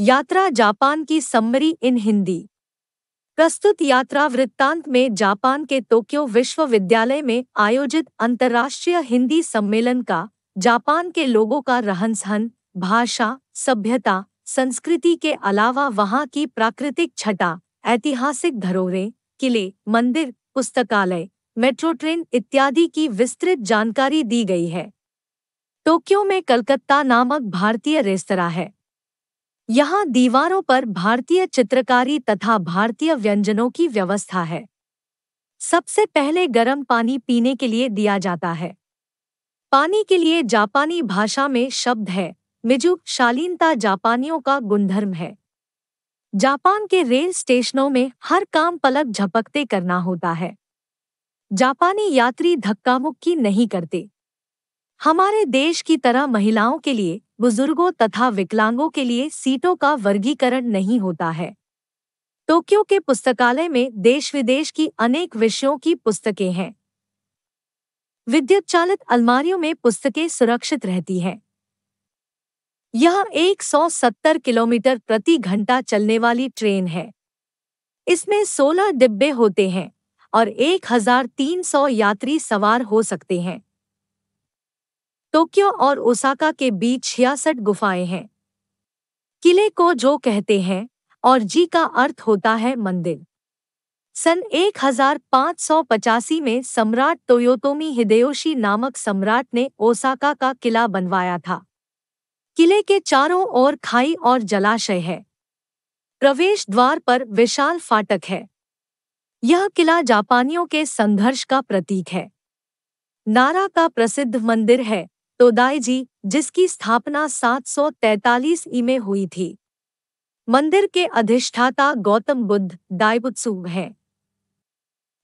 यात्रा जापान की समरी इन हिंदी प्रस्तुत यात्रा वृत्तांत में जापान के टोक्यो विश्वविद्यालय में आयोजित अंतर्राष्ट्रीय हिंदी सम्मेलन का जापान के लोगों का रहन सहन भाषा सभ्यता संस्कृति के अलावा वहां की प्राकृतिक छटा ऐतिहासिक धरोहरें किले मंदिर पुस्तकालय मेट्रो ट्रेन इत्यादि की विस्तृत जानकारी दी गई है टोक्यो में कलकत्ता नामक भारतीय रेस्तरा है यहाँ दीवारों पर भारतीय चित्रकारी तथा भारतीय व्यंजनों की व्यवस्था है सबसे पहले गर्म पानी पीने के लिए दिया जाता है पानी के लिए जापानी भाषा में शब्द है मिजु शालीनता जापानियों का गुणधर्म है जापान के रेल स्टेशनों में हर काम पलक झपकते करना होता है जापानी यात्री धक्का मुक्की नहीं करते हमारे देश की तरह महिलाओं के लिए बुजुर्गों तथा विकलांगों के लिए सीटों का वर्गीकरण नहीं होता है टोक्यो के पुस्तकालय में देश विदेश की अनेक विषयों की पुस्तकें हैं विद्युत चालित अलमारियों में पुस्तकें सुरक्षित रहती हैं यह 170 किलोमीटर प्रति घंटा चलने वाली ट्रेन है इसमें 16 डिब्बे होते हैं और 1300 यात्री सवार हो सकते हैं टोक्यो और ओसाका के बीच छियासठ गुफाएं हैं किले को जो कहते हैं और जी का अर्थ होता है मंदिर सन एक में सम्राट तोयोतोमी हिदेयोशी नामक सम्राट ने ओसाका का किला बनवाया था किले के चारों ओर खाई और जलाशय है प्रवेश द्वार पर विशाल फाटक है यह किला जापानियों के संघर्ष का प्रतीक है नारा का प्रसिद्ध मंदिर है तोदाय जी जिसकी स्थापना 743 ई में हुई थी मंदिर के अधिष्ठाता गौतम बुद्ध दायबुत्सु हैं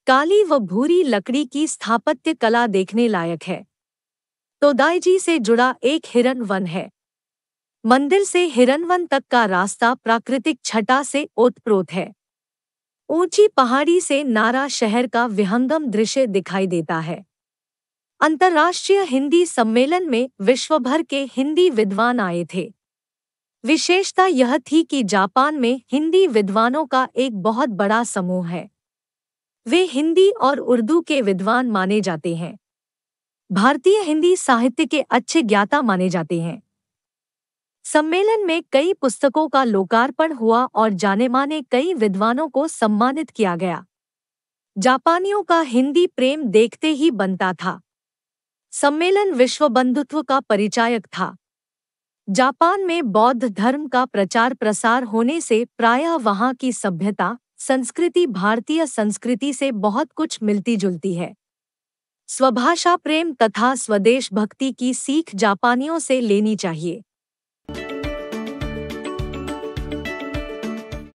काली व भूरी लकड़ी की स्थापत्य कला देखने लायक है तोदाय जी से जुड़ा एक हिरन वन है मंदिर से हिरणवन तक का रास्ता प्राकृतिक छटा से ओतप्रोत है ऊंची पहाड़ी से नारा शहर का विहंगम दृश्य दिखाई देता है अंतर्राष्ट्रीय हिंदी सम्मेलन में विश्व भर के हिंदी विद्वान आए थे विशेषता यह थी कि जापान में हिंदी विद्वानों का एक बहुत बड़ा समूह है वे हिंदी और उर्दू के विद्वान माने जाते हैं भारतीय हिंदी साहित्य के अच्छे ज्ञाता माने जाते हैं सम्मेलन में कई पुस्तकों का लोकार्पण हुआ और जाने माने कई विद्वानों को सम्मानित किया गया जापानियों का हिंदी प्रेम देखते ही बनता था सम्मेलन विश्व बंधुत्व का परिचायक था जापान में बौद्ध धर्म का प्रचार प्रसार होने से प्रायः वहां की सभ्यता संस्कृति भारतीय संस्कृति से बहुत कुछ मिलती जुलती है स्वभाषा प्रेम तथा स्वदेश भक्ति की सीख जापानियों से लेनी चाहिए